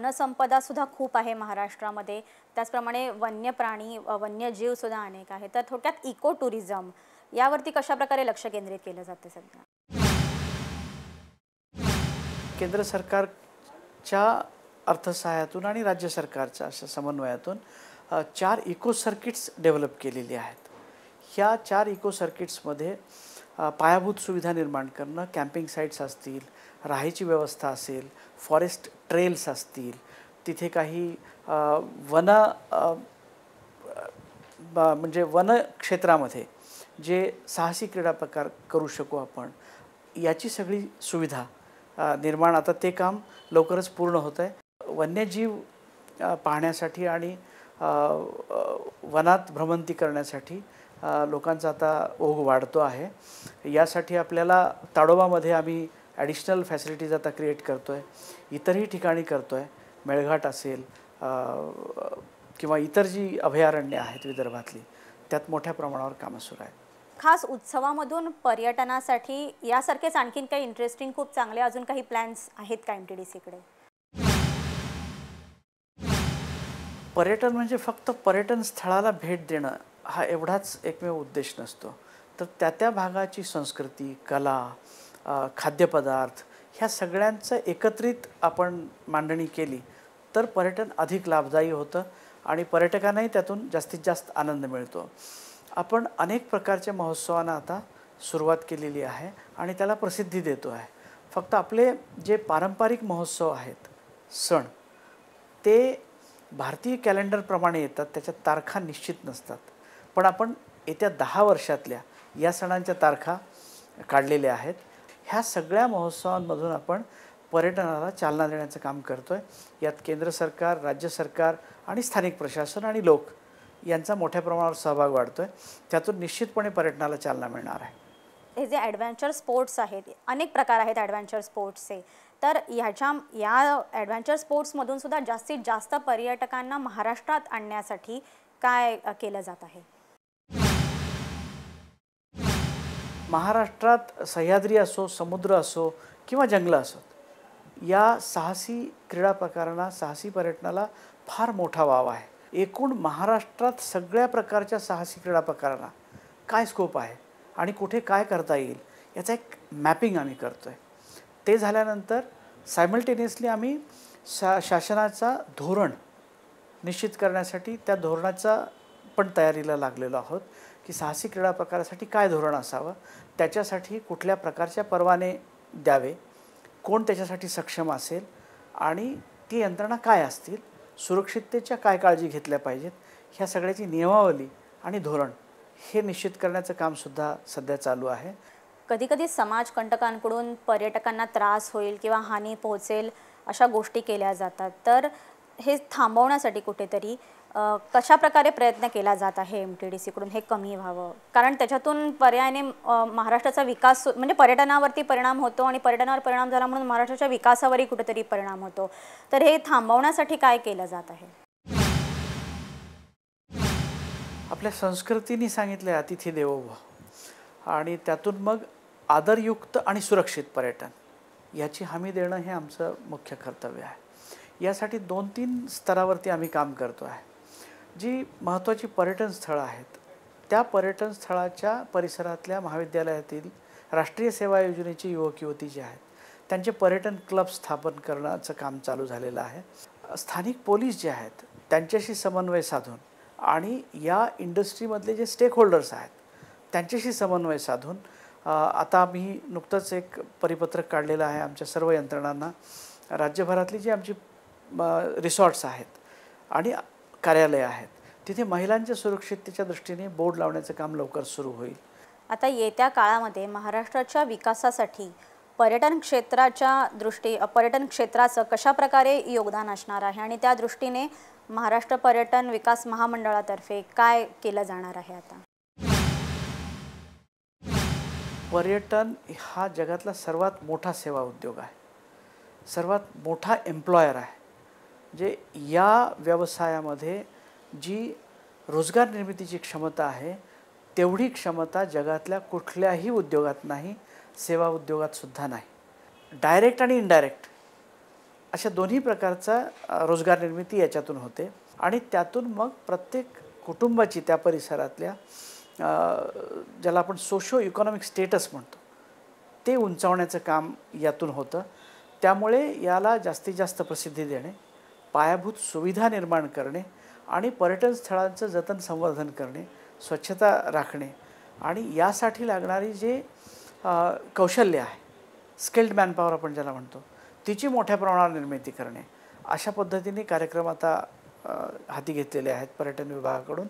वनसंपदा सुद्धा खूप आहे महाराष्ट्रामध्ये त्याचप्रमाणे वन्य प्राणी वन्यजीव सुद्धा अनेक आहे तर थोडक्यात इको टुरिझम यावरती प्रकारे लक्ष केंद्रित केलं जाते सध्या केंद्र सरकारच्या अर्थसहाय्यातून आणि राज्य सरकारच्या अशा समन्वयातून चार इको सर्किट्स डेव्हलप केलेली आहेत ह्या चार इको सर्किट्समध्ये पायाभूत सुविधा निर्माण करणं कॅम्पिंग साईट्स असतील राहायची व्यवस्था असेल फॉरेस्ट ट्रेल्स असतील तिथे काही वन म्हणजे वन क्षेत्रामध्ये जे साहसी क्रीडा प्रकार करू शकू आपण याची सगळी सुविधा निर्माण आता ते काम लवकरच पूर्ण होत आहे वन्यजीव पाहण्यासाठी आणि वनात भ्रमंती करण्यासाठी लोकांचा आता ओघ वाढतो आहे यासाठी आपल्याला ताडोबामध्ये आम्ही ॲडिशनल फॅसिलिटीज आता क्रिएट करतो आहे इतरही ठिकाणी करतो आहे मेळघाट असेल किंवा इतर जी अभयारण्य आहेत विदर्भातली त्यात मोठ्या प्रमाणावर कामं सुरू आहेत खास उत्सवामधून पर्यटनासाठी यासारखेच आणखीन काही इंटरेस्टिंग खूप चांगले अजून काही प्लॅन्स आहेत का एम टी डी सीकडे पर्यटन म्हणजे फक्त पर्यटन स्थळाला भेट देणं हा एवढाच एकमेव उद्देश नसतो तर त्या त्या भागाची संस्कृती कला खाद्यपदार्थ ह्या सगळ्यांचं एकत्रित आपण मांडणी केली तर पर्यटन अधिक लाभदायी होतं आणि पर्यटकांनाही त्यातून जास्तीत जास्त आनंद मिळतो आपण अनेक प्रकारच्या महोत्सवांना आता सुरुवात केलेली आहे आणि त्याला प्रसिद्धी देतो आहे फक्त आपले जे पारंपरिक महोत्सव आहेत सण ते भारतीय कॅलेंडरप्रमाणे येतात त्याच्यात तारखा निश्चित नसतात पण आपण येत्या दहा वर्षातल्या या सणांच्या तारखा काढलेल्या आहेत ह्या सगळ्या महोत्सवांमधून आपण पर्यटनाला चालना देण्याचं काम करतो आहे यात केंद्र सरकार राज्य सरकार आणि स्थानिक प्रशासन आणि लोक यांचा मोठ्या प्रमाणावर सहभाग वाढतो आहे त्यातून निश्चितपणे पर्यटनाला चालना मिळणार आहे हे जे ॲडव्हेंचर स्पोर्ट्स आहेत अनेक प्रकार आहेत ॲडव्हेंचर स्पोर्ट्सचे तर ह्याच्या या ॲडव्हेंचर स्पोर्ट्समधून सुद्धा जास्तीत जास्त पर्यटकांना महाराष्ट्रात आणण्यासाठी काय केलं जात आहे महाराष्ट्रात सह्याद्री असो समुद्र असो किंवा जंगलं असोत या साहसी क्रीडा प्रकारांना साहसी पर्यटनाला फार मोठा वाव आहे एकूण महाराष्ट्रात सगळ्या प्रकारच्या साहसी क्रीडा प्रकारांना काय स्कोप आहे आणि कुठे काय करता येईल याचा एक मॅपिंग आम्ही करतो आहे ते झाल्यानंतर सायमल्टेनियसली आम्ही शा शासनाचा धोरण निश्चित करण्यासाठी त्या धोरणाचा पण तयारीला लागलेलो आहोत की साहसी क्रीडा प्रकारासाठी काय धोरण असावं त्याच्यासाठी कुठल्या प्रकारच्या परवाने द्यावे कोण त्याच्यासाठी सक्षम असेल आणि ती यंत्रणा काय असतील सुरक्षिततेच्या काय काळजी घेतल्या पाहिजेत ह्या सगळ्याची नियमावली आणि धोरण हे निश्चित करण्याचं कामसुद्धा सध्या चालू आहे कधीकधी समाजकंटकांकडून पर्यटकांना त्रास होईल किंवा हानी पोहोचेल अशा गोष्टी केल्या जातात तर हे थांबवण्यासाठी कुठेतरी कशा प्रकारे प्रयत्न केला जात आहे एम टी डी सीकडून हे कमी व्हावं कारण त्याच्यातून पर्यायाने महाराष्ट्राचा विकास हो, म्हणजे पर्यटनावरती परिणाम होतो आणि पर्यटनावर परिणाम झाला म्हणून महाराष्ट्राच्या विकासावरही कुठेतरी परिणाम होतो तर हे थांबवण्यासाठी काय केलं जात आहे आपल्या संस्कृतीने सांगितलं आहे अतिथी देवोभ आणि त्यातून मग आदरयुक्त आणि सुरक्षित पर्यटन याची हमी देणं हे आमचं मुख्य कर्तव्य आहे यासाठी दोन तीन स्तरावरती आम्ही काम करतो आहे जी महत्त्वाची पर्यटन स्थळं आहेत त्या पर्यटन स्थळाच्या परिसरातल्या महाविद्यालयातील राष्ट्रीय सेवा योजनेची युवक युवती जी आहेत त्यांचे पर्यटन क्लब स्थापन करण्याचं काम चालू झालेलं आहे स्थानिक पोलीस जे आहेत त्यांच्याशी समन्वय साधून आणि या इंडस्ट्रीमधले जे स्टेकहोल्डर्स आहेत त्यांच्याशी समन्वय साधून आता आम्ही नुकतंच एक परिपत्रक काढलेलं आहे आमच्या सर्व यंत्रणांना राज्यभरातली जी आमची रिसॉर्ट्स आहेत आणि कार्यालय आहेत तिथे महिलांच्या सुरक्षिततेच्या दृष्टीने बोर्ड लावण्याचं काम लवकर सुरू होईल आता येत्या काळामध्ये महाराष्ट्राच्या विकासासाठी पर्यटन क्षेत्राच्या दृष्टी पर्यटन क्षेत्राचं कशा प्रकारे योगदान असणार आहे आणि त्या दृष्टीने महाराष्ट्र पर्यटन विकास महामंडळातर्फे काय केलं जाणार आहे आता पर्यटन हा जगातला सर्वात मोठा सेवा उद्योग आहे सर्वात मोठा एम्प्लॉयर आहे जे या व्यवसायामध्ये जी रोजगार निर्मितीची क्षमता आहे तेवढी क्षमता जगातल्या कुठल्याही उद्योगात नाही सेवा उद्योगातसुद्धा नाही डायरेक्ट आणि इनडायरेक्ट अशा दोन्ही प्रकारचा रोजगार निर्मिती याच्यातून होते आणि त्यातून मग प्रत्येक कुटुंबाची त्या परिसरातल्या ज्याला आपण सोशो इकॉनॉमिक स्टेटस म्हणतो ते उंचावण्याचं काम यातून होतं त्यामुळे याला जास्तीत जास्त प्रसिद्धी देणे पायाभूत सुविधा निर्माण करणे आणि पर्यटन स्थळांचं जतन संवर्धन करणे स्वच्छता राखणे आणि यासाठी लागणारी जे कौशल्य आहे स्किल्ड मॅनपॉवर आपण ज्याला म्हणतो तिची मोठ्या प्रमाणावर निर्मिती करणे अशा पद्धतीने कार्यक्रम आता हाती घेतलेले आहेत पर्यटन विभागाकडून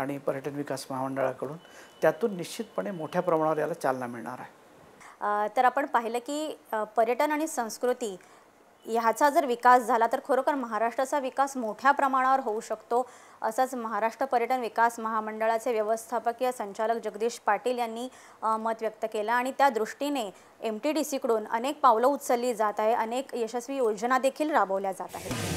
आणि पर्यटन विकास महामंडळाकडून त्यातून निश्चितपणे मोठ्या प्रमाणावर याला चालना मिळणार आहे तर आपण पाहिलं की पर्यटन आणि संस्कृती ह्याचा जर विकास झाला तर खरोखर महाराष्ट्राचा विकास मोठ्या प्रमाणावर होऊ शकतो असंच महाराष्ट्र पर्यटन विकास महामंडळाचे व्यवस्थापकीय संचालक जगदीश पाटील यांनी मत व्यक्त केलं आणि त्या दृष्टीने एम टी डी सीकडून अनेक पावलं उचलली जात आहे अनेक यशस्वी योजना देखील राबवल्या जात आहेत